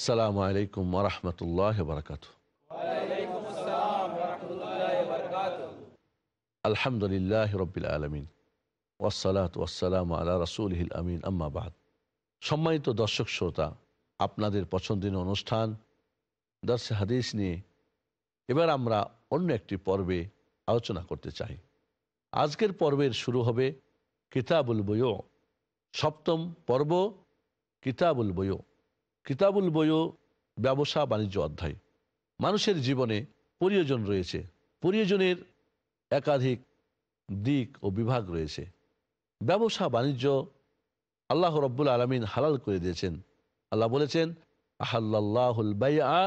আসসালামু আলাইকুম ওরহমতুল্লাহ বরকাত আলহামদুলিল্লাহ রবিল আলমিন ওয়াসালাত ওয়াসালাম আল্লাহ রসুল আমিন আম্মাবাদ সম্মানিত দর্শক শ্রোতা আপনাদের পছন্দের অনুষ্ঠান দর্শে হাদিস নিয়ে এবার আমরা অন্য একটি পর্বে আলোচনা করতে চাই আজকের পর্বের শুরু হবে কিতাবুল বয়ো সপ্তম পর্ব কিতাবুল বয়ো কিতাবুল বইও ব্যবসা বাণিজ্য অধ্যায় মানুষের জীবনে পরিয়োজন রয়েছে পরিয়োজনের একাধিক দিক ও বিভাগ রয়েছে ব্যবসা বাণিজ্য আল্লাহ রব্বুল আলমিন হালাল করে দিয়েছেন আল্লাহ বলেছেন আহাল্লাহুল বাইআ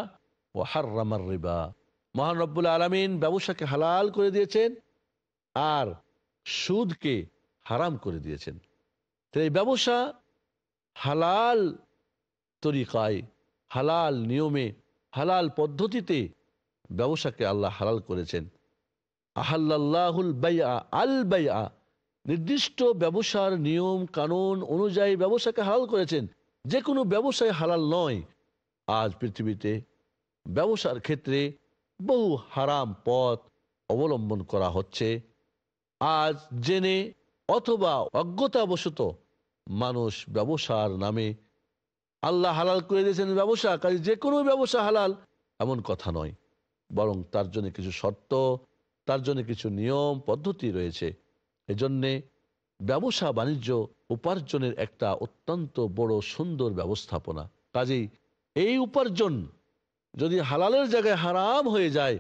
ও হার্রামার রিবা মহান রব্বুল আলমিন ব্যবসাকে হালাল করে দিয়েছেন আর সুদকে হারাম করে দিয়েছেন তাই ব্যবসা হালাল তরিকায় হালাল নিয়মে হালাল পদ্ধতিতে ব্যবসাকে আল্লাহ হালাল করেছেন আহাল্লাহুল বাইয়া আল বাইয়া নির্দিষ্ট ব্যবসার নিয়ম কানুন অনুযায়ী ব্যবসাকে হালাল করেছেন যে কোনো ব্যবসায় হালাল নয় আজ পৃথিবীতে ব্যবসার ক্ষেত্রে বহু হারাম পথ অবলম্বন করা হচ্ছে আজ জেনে অথবা অজ্ঞতাবশত মানুষ ব্যবসার নামে আল্লাহ হালাল করে দিয়েছেন ব্যবসা কাজে যে কোনো ব্যবসা হালাল এমন কথা নয় বরং তার জন্য কিছু শর্ত তার জন্য কিছু নিয়ম পদ্ধতি রয়েছে এজন্যে ব্যবসা বাণিজ্য উপার্জনের একটা অত্যন্ত বড় সুন্দর ব্যবস্থাপনা কাজেই এই উপার্জন যদি হালালের জায়গায় হারাম হয়ে যায়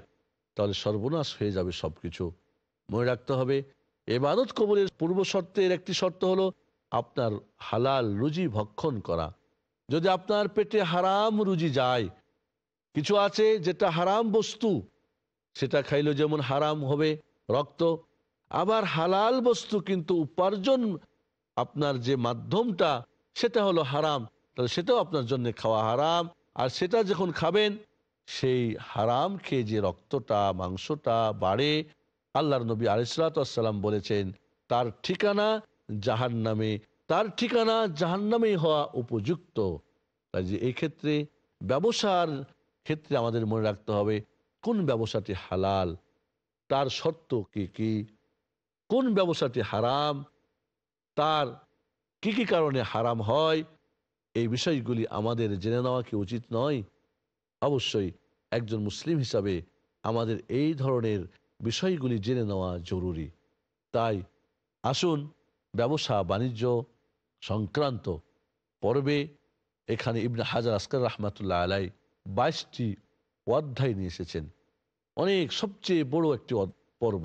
তাহলে সর্বনাশ হয়ে যাবে সব কিছু মনে রাখতে হবে এবাদত কবরের পূর্ব শর্তের একটি শর্ত হলো আপনার হালাল রুজি ভক্ষণ করা যদি আপনার পেটে হারাম রুজি যায় কিছু আছে যেটা হারাম বস্তু সেটা খাইলে যেমন হারাম হবে রক্ত আবার হালাল বস্তু কিন্তু উপার্জন আপনার যে মাধ্যমটা সেটা হলো হারাম তাহলে সেটাও আপনার জন্য খাওয়া হারাম আর সেটা যখন খাবেন সেই হারাম খেয়ে যে রক্তটা মাংসটা বাড়ে আল্লাহর নবী আলিসাল্লাম বলেছেন তার ঠিকানা জাহান নামে তার ঠিকানা জাহান্নামেই হওয়া উপযুক্ত কাজে এই ক্ষেত্রে ব্যবসার ক্ষেত্রে আমাদের মনে রাখতে হবে কোন ব্যবসাটি হালাল তার শর্ত কি কি কোন ব্যবসাটি হারাম তার কি কি কারণে হারাম হয় এই বিষয়গুলি আমাদের জেনে নেওয়া কি উচিত নয় অবশ্যই একজন মুসলিম হিসাবে আমাদের এই ধরনের বিষয়গুলি জেনে নেওয়া জরুরি তাই আসুন ব্যবসা বাণিজ্য সংক্রান্ত পর্বে এখানে ইবনে হাজার আসকর রহমাতুল্লাহ আলাই বাইশটি অধ্যায় নিয়ে এসেছেন অনেক সবচেয়ে বড় একটি পর্ব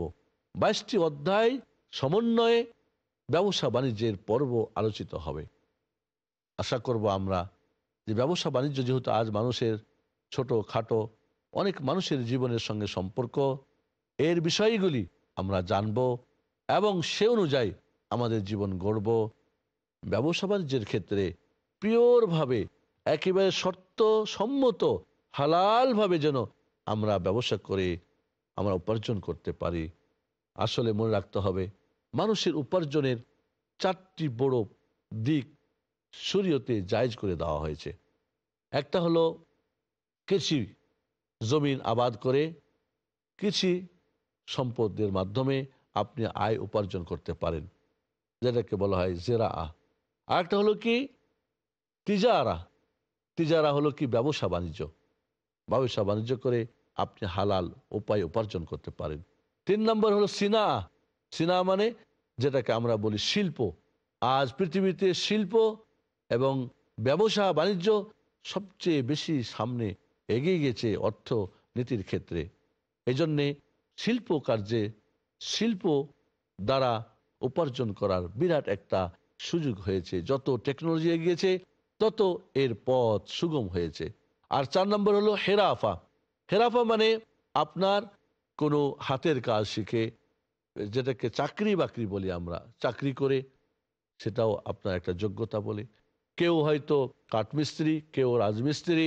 বাইশটি অধ্যায় সমন্বয়ে ব্যবসা বাণিজ্যের পর্ব আলোচিত হবে আশা করব আমরা যে ব্যবসা বাণিজ্য যেহেতু আজ মানুষের ছোট খাটো অনেক মানুষের জীবনের সঙ্গে সম্পর্ক এর বিষয়গুলি আমরা জানব এবং সে অনুযায়ী আমাদের জীবন গড়ব ব্যবসা বাণিজ্যের ক্ষেত্রে পিওরভাবে একেবারে শর্ত সম্মত হালালভাবে যেন আমরা ব্যবসা করে আমরা উপার্জন করতে পারি আসলে মনে রাখতে হবে মানুষের উপার্জনের চারটি বড় দিক শরীয়তে জায়জ করে দেওয়া হয়েছে একটা হলো কৃষি জমিন আবাদ করে কৃষি সম্পদের মাধ্যমে আপনি আয় উপার্জন করতে পারেন যেটাকে বলা হয় জেরা আহ আরেকটা হলো কি তিজারা তিজারা হলো কি ব্যবসা বাণিজ্য ব্যবসা বাণিজ্য করে আপনি হালাল উপায় উপার্জন করতে পারেন তিন নম্বর হলো সিনা সিনা মানে যেটাকে আমরা বলি শিল্প আজ পৃথিবীতে শিল্প এবং ব্যবসা বাণিজ্য সবচেয়ে বেশি সামনে এগিয়ে গেছে অর্থনীতির ক্ষেত্রে এজন্যে শিল্প কার্যে শিল্প দ্বারা উপার্জন করার বিরাট একটা সুযোগ হয়েছে যত টেকনোলজি এগিয়েছে তত এর পথ সুগম হয়েছে আর চার নম্বর হলো হেরাফা হেরাফা মানে আপনার কোনো হাতের কাজ শিখে যেটাকে চাকরি বাকরি বলি আমরা চাকরি করে সেটাও আপনার একটা যোগ্যতা বলে কেউ হয়তো কাঠমিস্ত্রি কেউ রাজমিস্ত্রি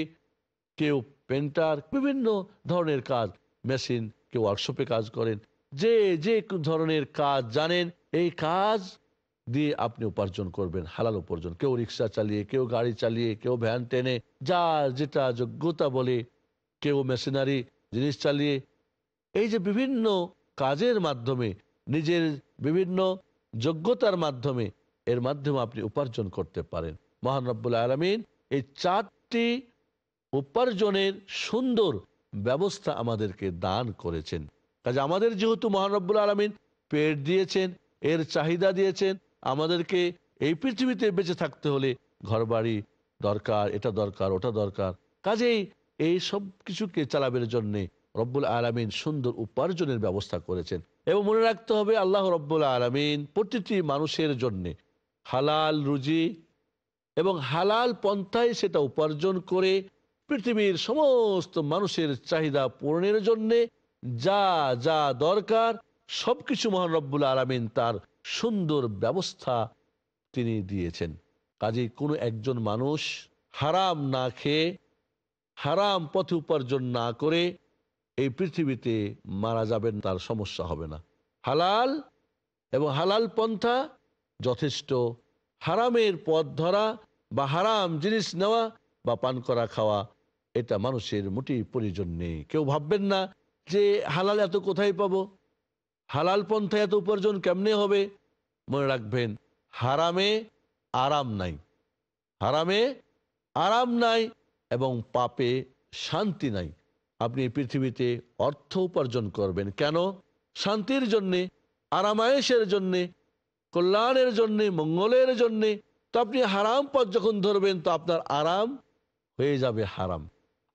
কেউ পেন্টার বিভিন্ন ধরনের কাজ মেশিন কেউ ওয়ার্কশপে কাজ করেন যে যে ধরনের কাজ জানেন এই কাজ দিয়ে আপনি উপার্জন করবেন হালাল উপার্জন কেউ রিক্সা চালিয়ে কেউ গাড়ি চালিয়ে কেউ ভ্যান টেনে যা যেটা যোগ্যতা বলে কেউ মেশিনারি জিনিস চালিয়ে এই যে বিভিন্ন কাজের মাধ্যমে নিজের বিভিন্ন যোগ্যতার মাধ্যমে এর মাধ্যমে আপনি উপার্জন করতে পারেন মহান রব্বুল আলমিন এই চারটি উপার্জনের সুন্দর ব্যবস্থা আমাদেরকে দান করেছেন কাজে আমাদের যেহেতু মহানব্বুল আলমিন পেট দিয়েছেন এর চাহিদা দিয়েছেন আমাদেরকে এই পৃথিবীতে বেঁচে থাকতে হলে ঘর বাড়ি দরকার এটা দরকার ওটা দরকার কাজেই এই সব কিছুকে চালাবের জন্যে রব্বুল আলমিন সুন্দর উপার্জনের ব্যবস্থা করেছেন এবং মনে রাখতে হবে আল্লাহ রব্বুল আলমিন প্রতিটি মানুষের জন্যে হালাল রুজি এবং হালাল পন্থায় সেটা উপার্জন করে পৃথিবীর সমস্ত মানুষের চাহিদা পূরণের জন্যে যা যা দরকার সবকিছু মহান রব্বুল আলমিন তার সুন্দর ব্যবস্থা তিনি দিয়েছেন কাজে কোনো একজন মানুষ হারাম না খেয়ে হারাম পথে উপার্জন না করে এই পৃথিবীতে মারা যাবেন তার সমস্যা হবে না হালাল এবং হালাল পন্থা যথেষ্ট হারামের পথ ধরা বা হারাম জিনিস নেওয়া বা পান করা খাওয়া এটা মানুষের মোটেই প্রয়োজন নেই কেউ ভাববেন না যে হালাল এত কোথায় পাবো হালাল পন্থা এত উপার্জন কেমনে হবে মনে রাখবেন হারামে আরাম নাই হারামে আরাম নাই এবং পাপে শান্তি নাই আপনি পৃথিবীতে অর্থ উপার্জন করবেন কেন শান্তির জন্যে আরামায়েশের জন্যে কল্যাণের জন্যে মঙ্গলের জন্যে তো আপনি হারাম পথ যখন ধরবেন তো আপনার আরাম হয়ে যাবে হারাম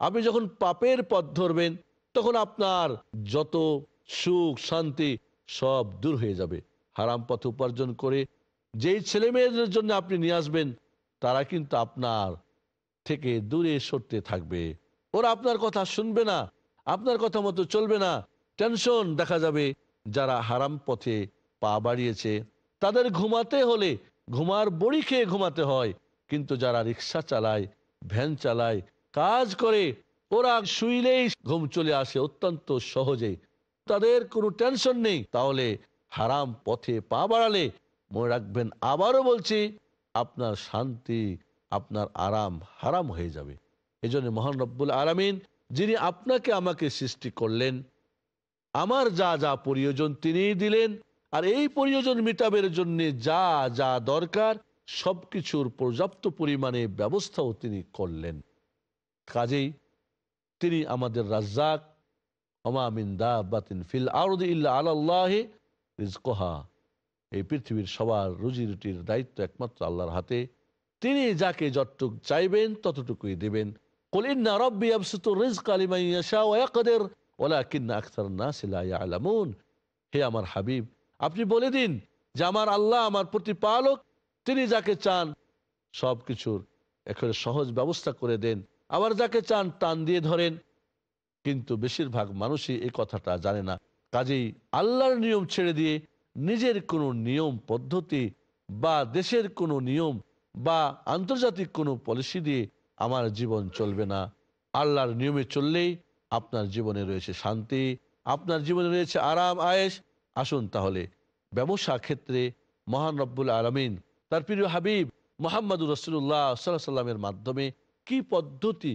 আপনি যখন পাপের পথ ধরবেন তখন আপনার যত সুখ শান্তি সব দূর হয়ে যাবে হারাম পথ উপার্জন করে যেই ছেলে মেয়েদের জন্য আপনি নিয়ে আসবেন তারা কিন্তু আপনার থেকে দূরে সরতে থাকবে ওরা আপনার কথা শুনবে না আপনার কথা মতো চলবে না টেনশন দেখা যাবে যারা হারাম পথে পা বাড়িয়েছে তাদের ঘুমাতে হলে ঘুমার বড়ি খেয়ে ঘুমাতে হয় কিন্তু যারা রিক্সা চালায় ভ্যান চালায় কাজ করে ওরা শুইলেই ঘুম চলে আসে অত্যন্ত সহজেই তাদের কোনো টেনশন নেই তাহলে হারাম পথে পা বাড়ালে মনে রাখবেন আবারও বলছি আপনার শান্তি আপনার আরাম হারাম হয়ে যাবে জন্য মহান রব্বুল আরামিন যিনি আপনাকে আমাকে সৃষ্টি করলেন আমার যা যা প্রয়োজন তিনিই দিলেন আর এই প্রয়োজন মেটাবের জন্য যা যা দরকার সব কিছুর পর্যাপ্ত পরিমাণে ব্যবস্থাও তিনি করলেন কাজেই তিনি আমাদের রাজ্জাক এই পৃথিবীর সবার রুজি রুটির দায়িত্ব একমাত্র আল্লাহর হাতে তিনি যাকে যতটুক চাইবেন ততটুকুই দেবেন ওলা আলামুন হে আমার হাবিব আপনি বলে দিন যে আমার আল্লাহ আমার প্রতিপালক তিনি যাকে চান সবকিছুর এখানে সহজ ব্যবস্থা করে দেন আবার যাকে চান টান দিয়ে ধরেন কিন্তু বেশিরভাগ মানুষই এই কথাটা জানে না কাজেই আল্লাহর নিয়ম ছেড়ে দিয়ে নিজের কোনো নিয়ম পদ্ধতি বা দেশের কোনো নিয়ম বা আন্তর্জাতিক কোনো পলিসি দিয়ে আমার জীবন চলবে না আল্লাহর নিয়মে চললেই আপনার জীবনে রয়েছে শান্তি আপনার জীবনে রয়েছে আরাম আয়েস আসুন তাহলে ব্যবসা ক্ষেত্রে মহান রব্বুল আলমিন তার প্রিয় হাবিব মোহাম্মদুর রসুল্লাহ সাল্লাহ সাল্লামের মাধ্যমে কি পদ্ধতি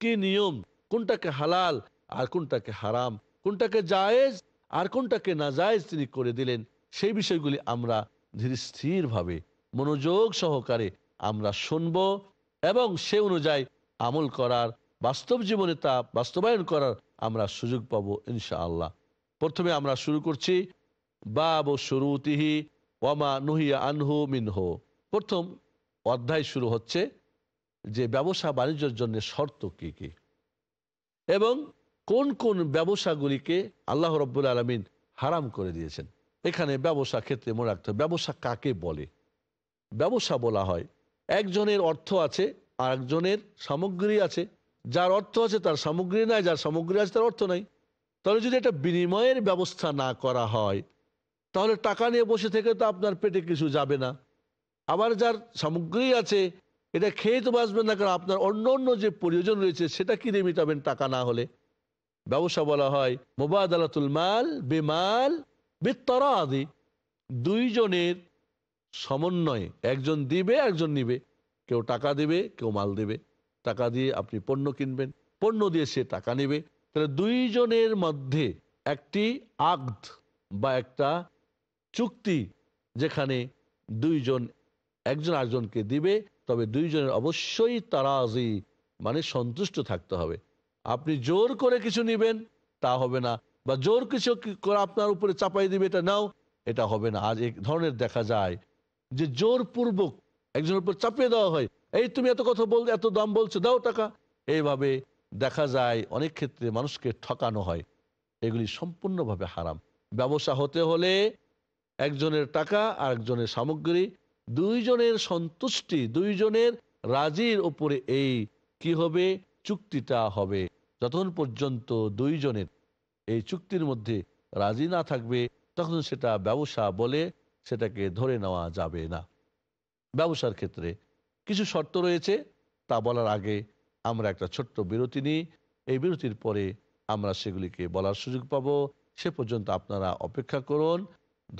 কি নিয়ম কোনটাকে হালাল আর কোনটাকে হারাম কোনটাকে জায়েজ আর কোনটাকে নাজায়েজ তিনি করে দিলেন সেই বিষয়গুলি আমরা ধীর স্থিরভাবে মনোযোগ সহকারে আমরা শুনব এবং সে অনুযায়ী আমল করার বাস্তব জীবনে তা বাস্তবায়ন করার আমরা সুযোগ পাব ইনশা আল্লাহ প্রথমে আমরা শুরু করছি বাব শুরুতিহি ওয়ামা নুহিয়া আনহু মিনহ প্রথম অধ্যায় শুরু হচ্ছে যে ব্যবসা বাণিজ্যের জন্য শর্ত কি কি এবং কোন কোন ব্যবসাগুলিকে আল্লাহ রব্বুল আলমিন হারাম করে দিয়েছেন এখানে ব্যবসা ক্ষেত্রে মনে রাখতে হবে ব্যবসা কাকে বলে ব্যবসা বলা হয় একজনের অর্থ আছে আর একজনের সামগ্রী আছে যার অর্থ আছে তার সামগ্রী নাই যার সামগ্রী আছে তার অর্থ নাই তাহলে যদি এটা বিনিময়ের ব্যবস্থা না করা হয় তাহলে টাকা নিয়ে বসে থেকে তো আপনার পেটে কিছু যাবে না আবার যার সামগ্রী আছে এটা খেয়ে তো বাঁচবেন না কারণ আপনার অন্য অন্য যে প্রয়োজন রয়েছে সেটা কিনে মিটাবেন টাকা না হলে ব্যবসা বলা হয় মোবাদ আলাতুল মাল বেমাল বেতরাদি দুইজনের সমন্বয়ে একজন দিবে একজন নিবে কেউ টাকা দিবে কেউ মাল দেবে টাকা দিয়ে আপনি পণ্য কিনবেন পণ্য দিয়ে সে টাকা নেবে তাহলে দুইজনের মধ্যে একটি আগদ বা একটা চুক্তি যেখানে দুইজন একজন আরেকজনকে দিবে তবে দুইজনের অবশ্যই তারা মানে সন্তুষ্ট থাকতে হবে আপনি জোর করে কিছু নিবেন তা হবে না বা জোর কিছু আপনার উপরে চাপাই দিবে এটা নাও এটা হবে না আজ এক ধরনের দেখা যায় যে জোরপূর্বক একজনের উপর চাপিয়ে দেওয়া হয় এই তুমি এত কথা বল এত দাম বলছো দাও টাকা এইভাবে দেখা যায় অনেক ক্ষেত্রে মানুষকে ঠকানো হয় এগুলি সম্পূর্ণভাবে হারাম ব্যবসা হতে হলে একজনের টাকা আর একজনের সামগ্রী দুইজনের সন্তুষ্টি দুইজনের রাজির ওপরে এই কি হবে চুক্তিটা হবে যতক্ষণ পর্যন্ত দুইজনের এই চুক্তির মধ্যে রাজি না থাকবে তখন সেটা ব্যবসা বলে সেটাকে ধরে নেওয়া যাবে না ব্যবসার ক্ষেত্রে কিছু শর্ত রয়েছে তা বলার আগে আমরা একটা ছোট্ট বিরতি নিই এই বিরতির পরে আমরা সেগুলিকে বলার সুযোগ পাব সে পর্যন্ত আপনারা অপেক্ষা করুন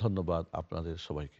ধন্যবাদ আপনাদের সবাইকে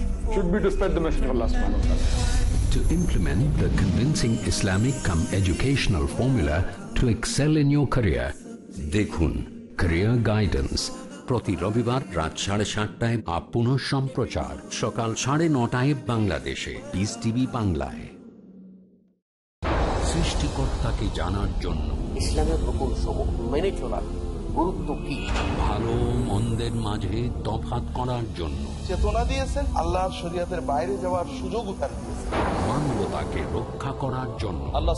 should be to spread the message of Allah subhanahu wa ta'ala. To implement the convincing Islamic come educational formula to excel in your career, dekhun Career Guidance প্রতি রবিবার রাত সাড়ে সাতটায় আপন সম্প্রচার সকাল সাড়ে নটায় বাংলাদেশে বিস টিভি বাংলায় সৃষ্টিকর্তাকে জানার জন্য ইসলামের রকম সমূহ মেনে চলার গুরুত্ব কি ভালো মন্দের মাঝে তফাত করার জন্য চেতনা দিয়েছেন আল্লাহর শরিয়াতের বাইরে যাওয়ার সুযোগ তার দিয়েছেন মানবতাকে রক্ষা করার জন্য আল্লাহ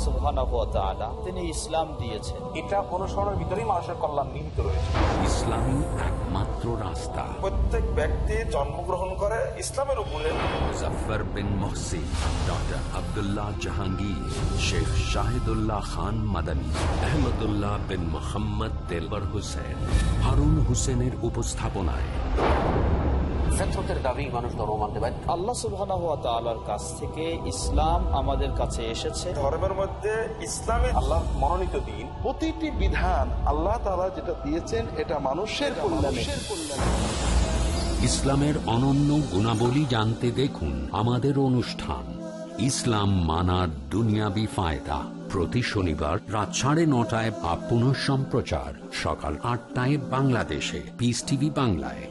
তিনি ইসলাম দিয়েছেন এটা অনুসরণের ভিতরেই মানুষের কল্যাণ নিহিত রয়েছে ইসলামী একমাত্র রাস্তা প্রত্যেক ব্যক্তি জন্মগ্রহণ করে ইসলামের উপরে মুজফার বিন মহসিন ডক্টর আবদুল্লাহ জাহাঙ্গীর শেখ শাহিদুল্লাহ খান মাদানী আহমদুল্লাহ বিন মোহাম্মদ দেলবর হোসেন হারুন হুসেনের উপস্থাপনায় ইসলাম আমাদের কাছে এসেছে ধর্মের মধ্যে আল্লাহ দিন প্রতিটি বিধান আল্লাহ যেটা দিয়েছেন এটা মানুষের ইসলামের অনন্য গুণাবলী জানতে দেখুন আমাদের অনুষ্ঠান ইসলাম মানার দুনিয়াবি ফায়দা প্রতি শনিবার রাত সাড়ে নটায় বা পুনঃ সম্প্রচার সকাল আটটায় বাংলাদেশে পিস টিভি বাংলায়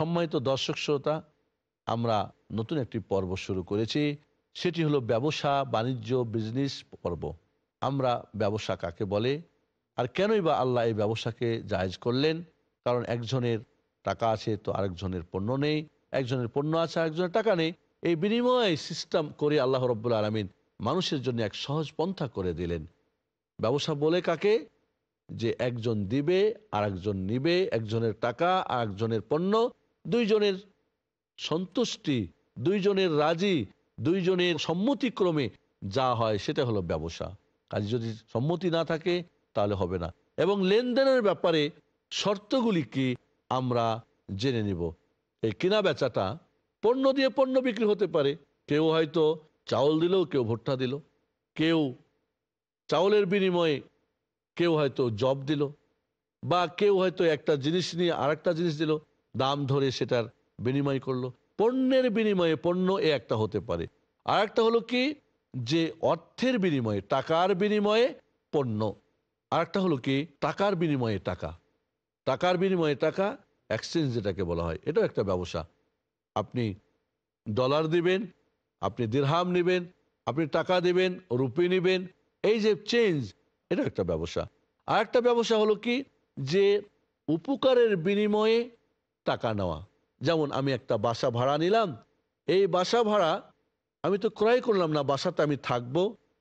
সম্মানিত দর্শক শ্রোতা আমরা নতুন একটি পর্ব শুরু করেছি সেটি হলো ব্যবসা বাণিজ্য বিজনেস পর্ব আমরা ব্যবসা কাকে বলে আর কেনই বা আল্লাহ এই ব্যবসাকে জায়জ করলেন কারণ একজনের টাকা আছে তো আরেকজনের পণ্য নেই একজনের পণ্য আছে আরেকজনের টাকা নেই এই বিনিময় সিস্টেম করে আল্লাহ রব্বুল আলমিন মানুষের জন্য এক সহজ পন্থা করে দিলেন ব্যবসা বলে কাকে যে একজন দিবে আর একজন নিবে একজনের টাকা আর একজনের পণ্য দুইজনের সন্তুষ্টি দুইজনের রাজি দুইজনের সম্মতিক্রমে যা হয় সেটা হলো ব্যবসা কাজ যদি সম্মতি না থাকে তাহলে হবে না এবং লেনদেনের ব্যাপারে শর্তগুলিকে আমরা জেনে নিব এই কেনা বেচাটা পণ্য দিয়ে পণ্য বিক্রি হতে পারে কেউ হয়তো চাউল দিল কেউ ভুট্টা দিল কেউ চাউলের বিনিময়ে কেউ হয়তো জব দিল বা কেউ হয়তো একটা জিনিস নিয়ে আর জিনিস দিল দাম ধরে সেটার বিনিময় করলো পণ্যের বিনিময়ে পণ্য এ একটা হতে পারে আর একটা হলো কি যে অর্থের বিনিময়ে টাকার বিনিময়ে পণ্য আর একটা হলো কি টাকার বিনিময়ে টাকা টাকার বিনিময়ে টাকা এক্সচেঞ্জ যেটাকে বলা হয় এটাও একটা ব্যবসা আপনি ডলার দিবেন আপনি দীর্হাম নেবেন আপনি টাকা দেবেন রুপি নেবেন এই যে চেঞ্জ এটা একটা ব্যবসা আর একটা ব্যবসা হলো কি যে উপকারের বিনিময়ে টাকা নেওয়া যেমন আমি একটা বাসা ভাড়া নিলাম এই বাসা ভাড়া আমি তো ক্রয় করলাম না বাসাতে আমি থাকব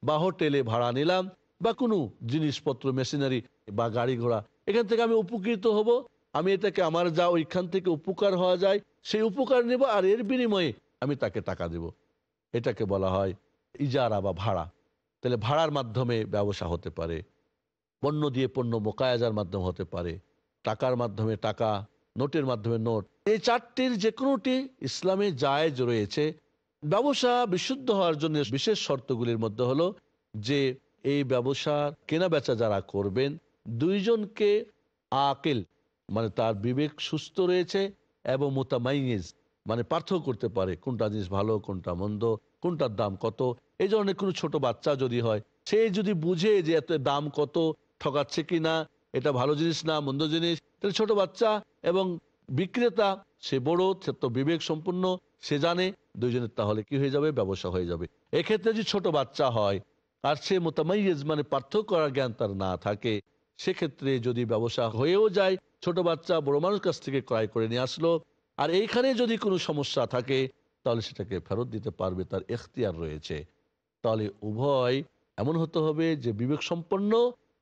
বা হোটেলে ভাড়া নিলাম বা কোনো জিনিসপত্র মেশিনারি বা গাড়ি ঘোড়া এখান থেকে আমি উপকৃত হব আমি এটাকে আমার যা ওইখান থেকে উপকার হওয়া যায় সেই উপকার নেব আর এর বিনিময়ে আমি তাকে টাকা দেব এটাকে বলা হয় ইজারা বা ভাড়া তাহলে ভাড়ার মাধ্যমে ব্যবসা হতে পারে পণ্য দিয়ে পণ্য মোকায়াজার মাধ্যমে হতে পারে টাকার মাধ্যমে টাকা নোটের মাধ্যমে নোট এই চারটির যে কোনোটি ইসলামে জায়জ রয়েছে ব্যবসা বিশুদ্ধ হওয়ার জন্য বিশেষ শর্তগুলির মধ্যে হলো যে এই ব্যবসা কেনা বেচা যারা করবেন দুইজনকে আকেল মানে তার বিবেক সুস্থ রয়েছে এবং মোতামাইজ মানে পার্থক্য করতে পারে কোনটা জিনিস ভালো কোনটা মন্দ কোনটার দাম কত এই ধরনের কোনো ছোট বাচ্চা যদি হয় সে যদি বুঝে যে এত দাম কত ঠকাচ্ছে কি না এটা ভালো জিনিস না মন্দ জিনিস তাহলে ছোট বাচ্চা এবং বিক্রেতা সে বড় সে তো বিবেক সম্পূর্ণ সে জানে দুইজনের তাহলে কি হয়ে যাবে ব্যবসা হয়ে যাবে এক্ষেত্রে যদি ছোট বাচ্চা হয় আর সে মোতামাইজ মানে পার্থক্য করার জ্ঞান তার না থাকে সেক্ষেত্রে যদি ব্যবসা হয়েও যায় ছোট বাচ্চা বড় মানুষ কাছ থেকে ক্রয় করে নিয়ে আসলো আর এইখানে যদি কোনো সমস্যা থাকে তাহলে সেটাকে ফেরত দিতে পারবে তার এখতিয়ার রয়েছে তাহলে উভয় এমন হতে হবে যে বিবেক সম্পন্ন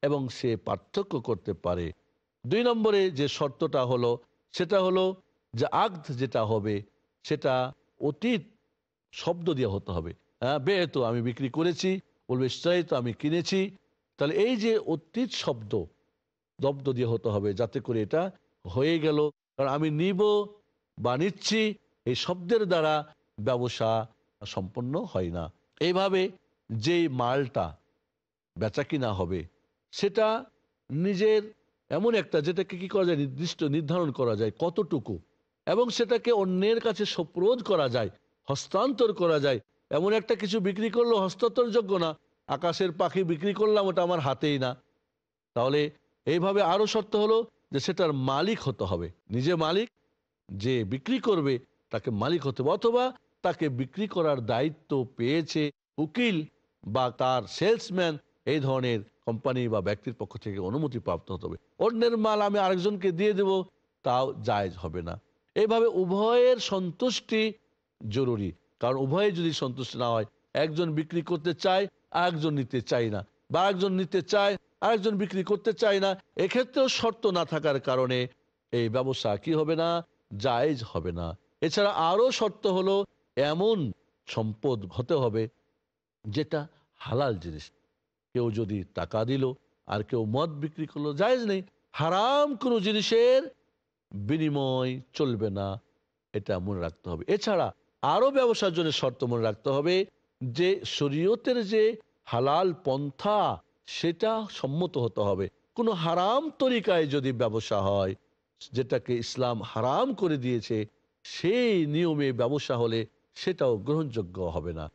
এবং সে পার্থক্য করতে পারে দুই নম্বরে যে শর্তটা হলো সেটা হলো যে আগধ যেটা হবে সেটা অতীত শব্দ দিয়ে হতে হবে হ্যাঁ বে তো আমি বিক্রি করেছি বলবে তো আমি কিনেছি তাহলে এই যে অতীত শব্দ দব্দ দিয়ে হতে হবে যাতে করে এটা হয়ে গেল কারণ আমি নিব বা নিচ্ছি এই শব্দের দ্বারা ব্যবসা সম্পন্ন হয় না এইভাবে যে মালটা বেচা কিনা হবে সেটা নিজের এমন একটা যেটাকে কি করা যায় নির্দিষ্ট নির্ধারণ করা যায় কতটুকু এবং সেটাকে অন্যের কাছে সপ্রোধ করা যায় হস্তান্তর করা যায় এমন একটা কিছু বিক্রি করলো হস্তান্তরযোগ্য না আকাশের পাখি বিক্রি করলাম ওটা আমার হাতেই না তাহলে এইভাবে আরও শর্ত হলো যে সেটার মালিক হতে হবে নিজে মালিক যে বিক্রি করবে তাকে মালিক হতে হবে অথবা তাকে বিক্রি করার দায়িত্ব পেয়েছে উকিল বা তার সেলসম্যান এই ধরনের কোম্পানি বা ব্যক্তির পক্ষ থেকে অনুমতি প্রাপ্ত হতে হবে অন্যের মাল আমি আরেকজনকে দিয়ে দেব তাও জায়জ হবে না এভাবে উভয়ের সন্তুষ্টি জরুরি কারণ উভয়ে যদি সন্তুষ্ট না হয় একজন বিক্রি করতে চায় আরেকজন নিতে চায় না বা একজন নিতে চায় আরেকজন বিক্রি করতে চায় না এক্ষেত্রেও শর্ত না থাকার কারণে এই ব্যবসা কি হবে না জায়েজ হবে না এছাড়া আরও শর্ত হলো এমন সম্পদ হতে হবে যেটা হালাল জিনিস কেউ যদি টাকা দিল আর কেউ মদ বিক্রি করলো জায়জ নেই হারাম কোনো জিনিসের বিনিময় চলবে না এটা মনে রাখতে হবে এছাড়া আরও ব্যবসার জন্য শর্ত মনে রাখতে হবে যে শরীয়তের যে হালাল পন্থা সেটা সম্মত হতে হবে কোনো হারাম তরিকায় যদি ব্যবসা হয় যেটাকে ইসলাম হারাম করে দিয়েছে সেই নিয়মে ব্যবসা হলে সেটাও গ্রহণযোগ্য হবে না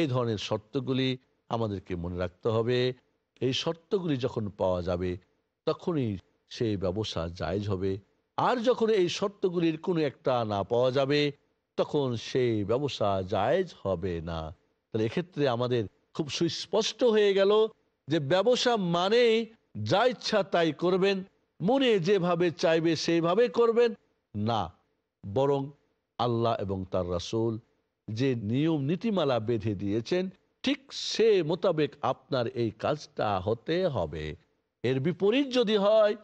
এই ধরনের শর্তগুলি আমাদেরকে মনে রাখতে হবে এই শর্তগুলি যখন পাওয়া যাবে তখনই সেই ব্যবসা জায়জ হবে আর যখন এই শর্তগুলির কোনো একটা না পাওয়া যাবে তখন সেই ব্যবসা জায়জ হবে না তাহলে এক্ষেত্রে আমাদের খুব সুস্পষ্ট হয়ে গেল যে ব্যবসা মানে যা ইচ্ছা তাই করবেন মনে যেভাবে চাইবে সেইভাবে করবেন না বরং আল্লাহ এবং তার রাসুল যে নিয়ম নীতিমালা বেঁধে দিয়েছেন ঠিক সে মোতাবেক আপনার এই কাজটা হতে হবে এর বিপরীত যদি হয়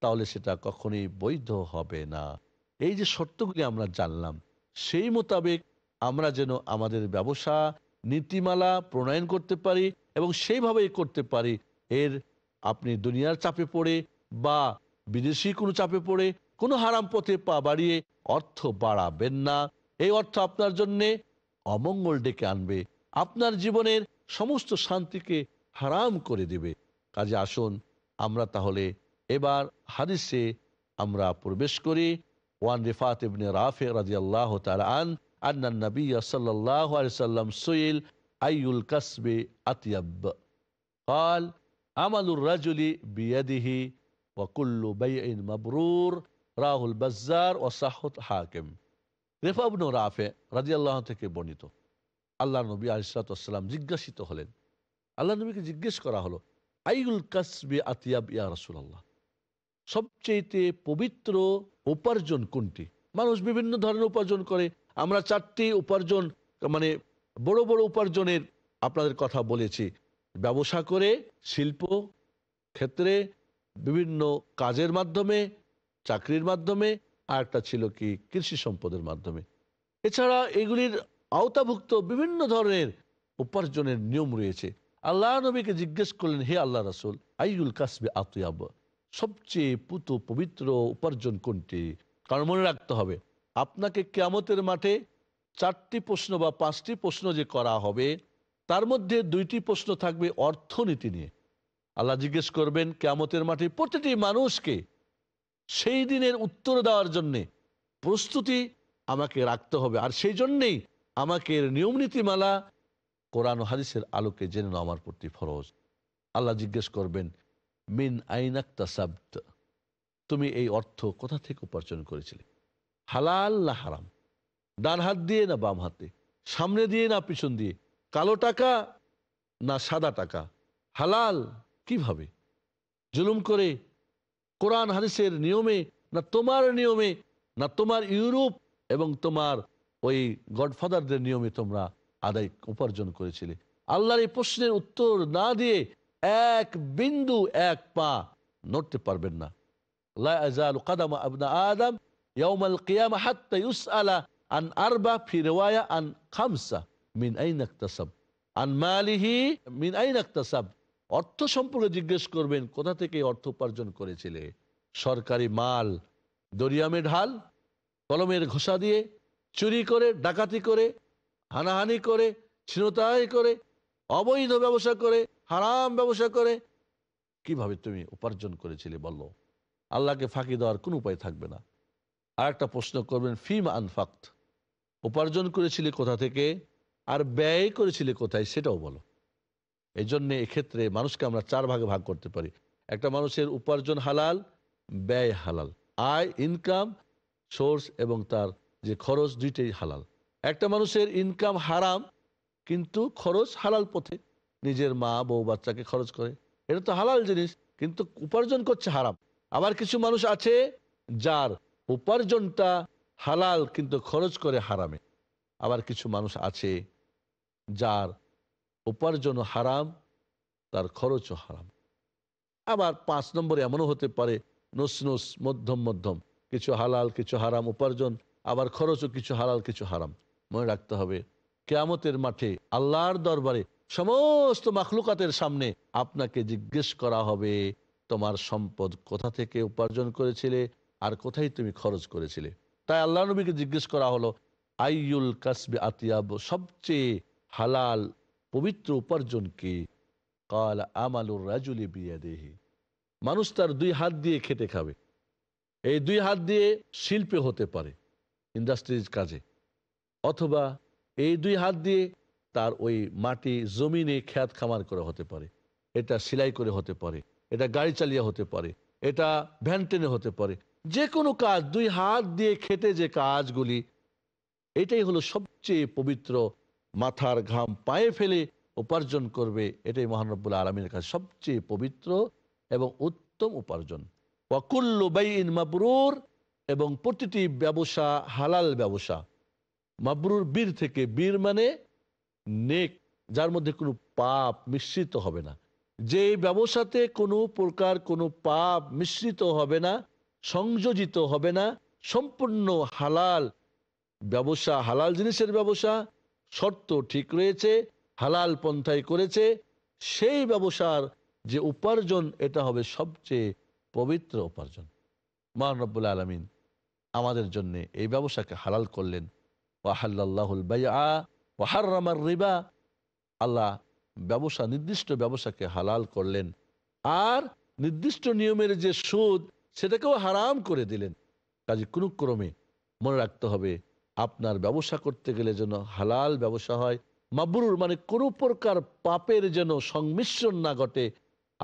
তাহলে সেটা কখনই বৈধ হবে না এই যে শর্তগুলি আমরা জানলাম সেই মোতাবেক আমরা যেন আমাদের ব্যবসা নীতিমালা প্রণয়ন করতে পারি এবং সেইভাবেই করতে পারি এর আপনি দুনিয়ার চাপে পড়ে বা বিদেশি কোনো চাপে পড়ে কোনো হারাম পথে পা বাড়িয়ে অর্থ বাড়াবেন না এই অর্থ আপনার জন্যে অমঙ্গল ডেকে আনবে আপনার জীবনের সমস্ত শান্তিকে হারাম করে দিবে কাজে আসুন আমরা তাহলে এবার হাদিসে আমরা প্রবেশ করি ওয়ান রিফাত ইবনে রাফে রাজি আল্লাহ আন আন্না নবী সাল্লাহ সাল্লাম সোয়েল আইউল কাসবে আতিয়াব কাল আমালুর রাজুলি বিয়াদিহি ওয়াকুল্লু বাইন মাবরুর রাহুল বাজার ও সাহত হাকিম রেফা রাফে রাদিয়াল্লাহু থেকে বর্ণিত আল্লাহ নবী আলিসালাম জিজ্ঞাসিত হলেন আল্লাহ নবীকে জিজ্ঞেস করা হলো আইউল কাসবি আতিয়াব ইয়া রসুল্লাহ সবচেয়েতে পবিত্র উপার্জন কোনটি মানুষ বিভিন্ন ধরনের উপার্জন করে আমরা চারটি উপার্জন মানে বড় বড় উপার্জনের আপনাদের কথা বলেছি ব্যবসা করে শিল্প ক্ষেত্রে বিভিন্ন কাজের মাধ্যমে চাকরির মাধ্যমে আর একটা ছিল কি কৃষি সম্পদের মাধ্যমে এছাড়া এগুলির আওতাভুক্ত বিভিন্ন ধরনের উপার্জনের নিয়ম রয়েছে আল্লাহ নবীকে জিজ্ঞেস করলেন হে আল্লাহ রাসুল আইউল কাসবে আতিয়াব সবচেয়ে পুত পবিত্র উপার্জন কোনটি কারণ মনে রাখতে হবে আপনাকে কেয়ামতের মাঠে চারটি প্রশ্ন বা পাঁচটি প্রশ্ন যে করা হবে তার মধ্যে দুইটি প্রশ্ন থাকবে অর্থনীতি নিয়ে আল্লাহ জিজ্ঞেস করবেন কেয়ামতের মাঠে প্রতিটি মানুষকে সেই দিনের উত্তর দেওয়ার জন্যে প্রস্তুতি আমাকে রাখতে হবে আর সেই জন্যেই আমাকে নিয়ম নীতিমালা কোরআন হাদিসের আলোকে জেনে আমার প্রতি ফরজ আল্লাহ জিজ্ঞেস করবেন মিন আইনাক্তা সাব্দ তুমি এই অর্থ কোথা থেকে উপার্জন করেছিলে হালাল না হারাম ডান হাত দিয়ে না বাম হাতে সামনে দিয়ে না পিছন দিয়ে কালো টাকা না সাদা টাকা হালাল কিভাবে জুলুম করে কোরআন হাদিসের নিয়মে না তোমার নিয়মে না তোমার ইউরোপ এবং তোমার ওই গডফাদারদের নিয়মে তোমরা আদায় উপার্জন করেছিলে আল্লাহর এই প্রশ্নের উত্তর না দিয়ে এক বিন্দু এক পা নড়তে পারবেন না আদম يوم القيامة حتى يسأل عن অর্থ সম্পর্কে জিজ্ঞেস করবেন কোথা থেকে অর্থ উপার্জন করেছিলে সরকারি মাল দরিয়ামে ঢাল কলমের ঘোষা দিয়ে চুরি করে ডাকাতি করে হানাহানি করে ছিনতাই করে অবৈধ ব্যবসা করে হারাম ব্যবসা করে কিভাবে তুমি উপার্জন করেছিলে বলো আল্লাহকে ফাঁকি দেওয়ার কোনো উপায় থাকবে না আর একটা প্রশ্ন করবেন ফিম আনফাক্ত উপার্জন করেছিলে কোথা থেকে আর ব্যয় করেছিলে কোথায় সেটাও বলো এই জন্যে এক্ষেত্রে মানুষকে আমরা চার ভাগে ভাগ করতে পারি একটা মানুষের উপার্জন হালাল ব্যয় হালাল আয় ইনকাম সোর্স এবং তার যে খরচ দুইটাই হালাল একটা মানুষের ইনকাম হারাম কিন্তু খরচ হালাল পথে নিজের মা বউ বাচ্চাকে খরচ করে এটা তো হালাল জিনিস কিন্তু উপার্জন করছে হারাম আবার কিছু মানুষ আছে যার উপার্জনটা হালাল কিন্তু খরচ করে হারামে আবার কিছু মানুষ আছে যার উপার্জন হারাম তার খরচও হারাম আবার পাঁচ নম্বরে এমনও হতে পারে নুস নুস মধ্যম মধ্যম কিছু হালাল কিছু হারাম উপার্জন আবার খরচও কিছু হারাল কিছু হারাম মনে রাখতে হবে কেয়ামতের মাঠে আল্লাহর দরবারে সমস্ত মাখলুকাতের সামনে আপনাকে জিজ্ঞেস করা হবে তোমার সম্পদ কোথা থেকে উপার্জন করেছিলে আর কোথায় তুমি খরচ করেছিলে তাই আল্লাহ নবীকে জিজ্ঞেস করা হলো আইউল কাসবে আতিয়াব সবচেয়ে হালাল পবিত্র উপার্জন কি কাল আমালুর রাজুলি দেহি মানুষ তার দুই হাত দিয়ে খেটে খাবে এই দুই হাত দিয়ে শিল্পে হতে পারে ইন্ডাস্ট্রিজ কাজে অথবা এই দুই হাত দিয়ে তার ওই মাটি জমিনে খ্যাত খামার করা হতে পারে এটা সেলাই করে হতে পারে এটা গাড়ি চালিয়ে হতে পারে এটা ভ্যান টেনে হতে পারে যে কোনো কাজ দুই হাত দিয়ে খেটে যে কাজগুলি এটাই হলো সবচেয়ে পবিত্র মাথার ঘাম পায়ে ফেলে উপার্জন করবে এটাই মহানবুল আলমীর কাছে সবচেয়ে পবিত্র এবং উত্তম উপার্জন ওয়াকুল্লু বাই ইন মাবরুর এবং প্রতিটি ব্যবসা হালাল ব্যবসা মাবরুর বীর থেকে বীর মানে নেক যার মধ্যে কোনো পাপ মিশ্রিত হবে না যে ব্যবসাতে কোনো প্রকার কোনো পাপ মিশ্রিত হবে না সংযোজিত হবে না সম্পূর্ণ হালাল ব্যবসা হালাল জিনিসের ব্যবসা শর্ত ঠিক রয়েছে হালাল পন্থায় করেছে সেই ব্যবসার যে উপার্জন এটা হবে সবচেয়ে পবিত্র উপার্জন মহানব্বুল আলমিন আমাদের জন্য এই ব্যবসাকে হালাল করলেন ওয়াহাল্লাহুল ওয়াহার রিবা আল্লাহ ব্যবসা নির্দিষ্ট ব্যবসাকে হালাল করলেন আর নির্দিষ্ট নিয়মের যে সুদ সেটাকেও হারাম করে দিলেন কাজে কোনো ক্রমে মনে রাখতে হবে আপনার ব্যবসা করতে গেলে যেন হালাল ব্যবসা হয় মাবরুর মানে কোনো প্রকার পাপের যেন সংমিশ্রণ না ঘটে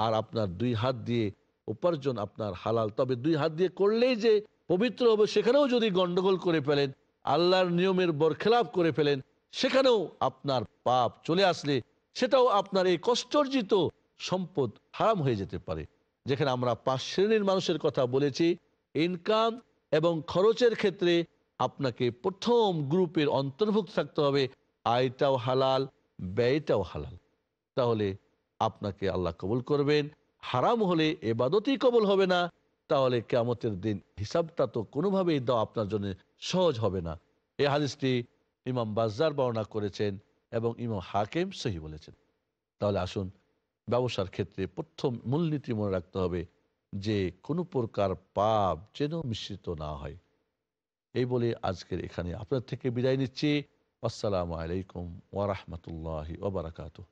আর আপনার দুই হাত দিয়ে উপার্জন আপনার হালাল তবে দুই হাত দিয়ে করলেই যে পবিত্র হবে সেখানেও যদি গন্ডগোল করে ফেলেন আল্লাহর নিয়মের বরখেলাপ করে ফেলেন সেখানেও আপনার পাপ চলে আসলে সেটাও আপনার এই কষ্টর্জিত সম্পদ হারাম হয়ে যেতে পারে যেখানে আমরা পাঁচ শ্রেণীর মানুষের কথা বলেছি ইনকাম এবং খরচের ক্ষেত্রে আপনাকে প্রথম গ্রুপের অন্তর্ভুক্ত থাকতে হবে আয়টাও হালাল ব্যয়টাও হালাল তাহলে আপনাকে আল্লাহ কবুল করবেন হারাম হলে এবাদতই কবল হবে না তাহলে কেমতের দিন হিসাবটা তো কোনোভাবেই দাও আপনার জন্য সহজ হবে না এই হাদিসটি ইমাম বাজার বর্ণনা করেছেন এবং ইমাম হাকিম সহি বলেছেন তাহলে আসুন ব্যবসার ক্ষেত্রে প্রথম মূলনীতি মনে রাখতে হবে যে কোনো প্রকার পাপ যেন মিশ্রিত না হয় এই বলে আজকের এখানে আপনার থেকে বিদায় নিচ্ছি আসসালামু আলাইকুম ওয়ারহমতুল্লাহ ওবরাকাতু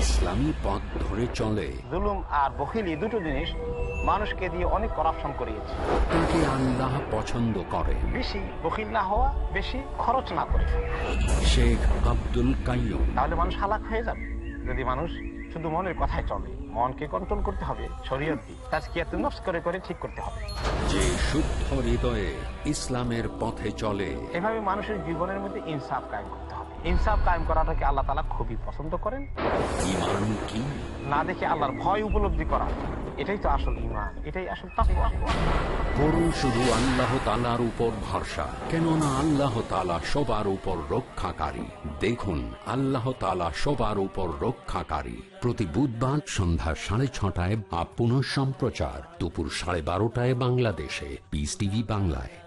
ইসলামী পথ ধরে চলে জুলুম আর বখিলি দুটো জিনিস মানুষকে দিয়ে অনেক করাপশন করিয়েছে তাকে আল্লাহ পছন্দ করে বেশি বখিল না হওয়া বেশি খরচ না করে শেখ আব্দুল কাইম তাহলে মানুষ হালাক হয়ে যাবে যদি মানুষ শুধু মনের কথায় চলে মনকে কন্ট্রোল করতে হবে শরীয়ত তাজকিয়াতুল করে করে ঠিক করতে হবে যে শুদ্ধ হৃদয়ে ইসলামের পথে চলে এভাবে মানুষের জীবনের মধ্যে ইনসাফ কায়েম করে ইনসাফ কায়েম করাটাকে আল্লাহ তালা খুবই পছন্দ করেন না দেখে আল্লাহর ভয় উপলব্ধি করা এটাই তো আসল ইমান এটাই আসল করুন শুধু আল্লাহ তালার উপর ভরসা কেননা আল্লাহ তালা সবার উপর রক্ষাকারী দেখুন আল্লাহ তালা সবার উপর রক্ষাকারী প্রতি বুধবার সন্ধ্যা সাড়ে ছটায় আপ পুনঃ সম্প্রচার দুপুর সাড়ে বারোটায় বাংলাদেশে পিস টিভি বাংলায়